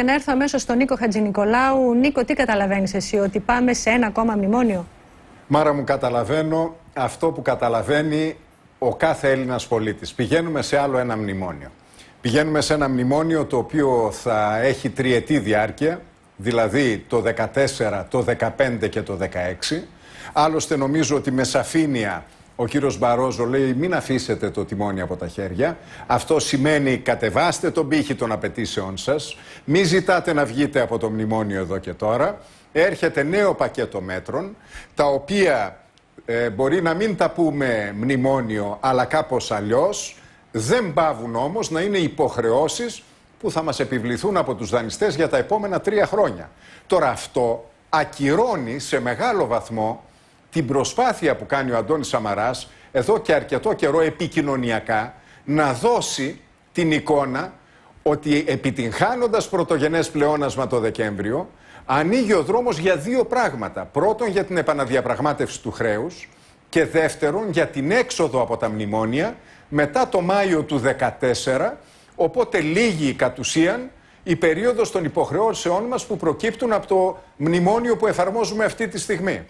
και να έρθω αμέσως στον Νίκο Χατζηνικολάου. Νίκο, τι καταλαβαίνεις εσύ, ότι πάμε σε ένα ακόμα μνημόνιο. Μάρα μου, καταλαβαίνω αυτό που καταλαβαίνει ο κάθε Έλληνας πολίτης. Πηγαίνουμε σε άλλο ένα μνημόνιο. Πηγαίνουμε σε ένα μνημόνιο το οποίο θα έχει τριετή διάρκεια, δηλαδή το 14, το 2015 και το 2016. Άλλωστε νομίζω ότι με σαφήνεια ο κύριος Μπαρόζο λέει μην αφήσετε το τιμόνι από τα χέρια. Αυτό σημαίνει κατεβάστε τον πύχη των απαιτήσεών σας. Μην ζητάτε να βγείτε από το μνημόνιο εδώ και τώρα. Έρχεται νέο πακέτο μέτρων, τα οποία ε, μπορεί να μην τα πούμε μνημόνιο, αλλά κάπως αλλιώς. Δεν πάβουν όμως να είναι υποχρεώσεις που θα μας επιβληθούν από τους δανειστές για τα επόμενα τρία χρόνια. Τώρα αυτό ακυρώνει σε μεγάλο βαθμό την προσπάθεια που κάνει ο Αντώνης Σαμαράς εδώ και αρκετό καιρό επικοινωνιακά να δώσει την εικόνα ότι επιτυγχάνοντας πρωτογενές πλεόνασμα το Δεκέμβριο ανοίγει ο δρόμος για δύο πράγματα. Πρώτον για την επαναδιαπραγμάτευση του χρέους και δεύτερον για την έξοδο από τα μνημόνια μετά το Μάιο του 2014 οπότε λίγη κατ' ουσίαν η περίοδος των υποχρεώσεών μας που προκύπτουν από το μνημόνιο που εφαρμόζουμε αυτή τη στιγμή.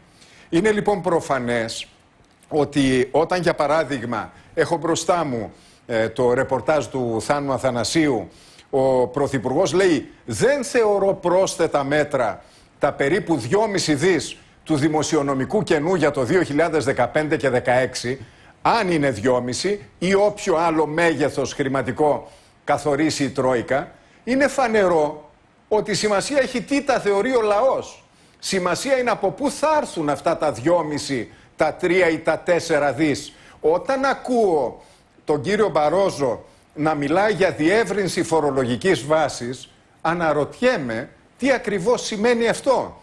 Είναι λοιπόν προφανές ότι όταν για παράδειγμα έχω μπροστά μου ε, το ρεπορτάζ του Θάνου Αθανασίου ο Πρωθυπουργός λέει δεν θεωρώ πρόσθετα μέτρα τα περίπου 2,5 δις του δημοσιονομικού κενού για το 2015 και 2016 αν είναι 2,5 ή όποιο άλλο μέγεθος χρηματικό καθορίσει η Τρόικα είναι φανερό ότι σημασία έχει τι τα θεωρεί ο λαός Σημασία είναι από πού θα έρθουν αυτά τα 2,5, τα τρία ή τα τέσσερα δίς όταν ακούω τον Γύρεο Παρόζο να μιλάει για διέυρων συφορολογικής βάσης αναρωτιέμαι τι ακριβώς σημαίνει αυτό;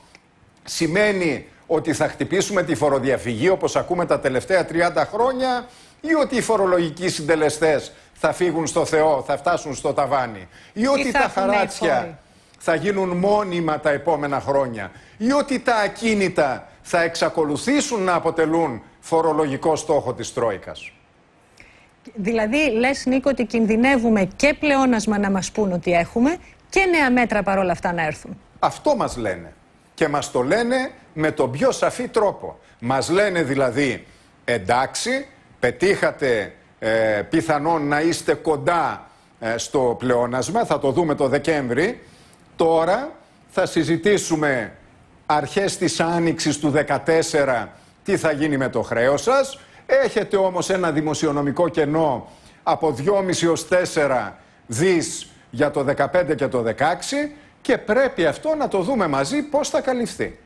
Σημαίνει ότι θα χτυπήσουμε τη φοροδιαφυγή όπως ακούμε τα τελευταία τριάντα χρόνια ή ότι ή τα τεσσερα δις. Όταν ακούω τον κύριο Μπαρόζο να μιλάει για διεύρυνση φορολογικής βάσης, αναρωτιέμαι τι ακριβώς σημαίνει αυτό. Σημαίνει ότι θα χτυπήσουμε τη φοροδιαφυγή όπως ακούμε τα τελευταία 30 χρόνια ή ότι οι φορολογικοί συντελεστές θα φύγουν στο Θεό, θα φτάσουν στο ταβάνι ή ότι ή τα χαράτσια θα γίνουν μόνιμα τα επόμενα χρόνια ή ότι τα ακίνητα θα εξακολουθήσουν να αποτελούν φορολογικό στόχο της Τρόικας. Δηλαδή, λες Νίκο ότι κινδυνεύουμε και πλεόνασμα να μας πούν ότι έχουμε και νέα μέτρα παρόλα αυτά να έρθουν. Αυτό μας λένε. Και μας το λένε με τον πιο σαφή τρόπο. Μας λένε δηλαδή, εντάξει, πετύχατε ε, πιθανόν να είστε κοντά ε, στο πλεόνασμα, θα το δούμε το Δεκέμβρη, Τώρα θα συζητήσουμε αρχές της άνοιξης του 2014 τι θα γίνει με το χρέος σας. Έχετε όμως ένα δημοσιονομικό κενό από 2,5 ως 4 δις για το 2015 και το 2016 και πρέπει αυτό να το δούμε μαζί πώς θα καλυφθεί.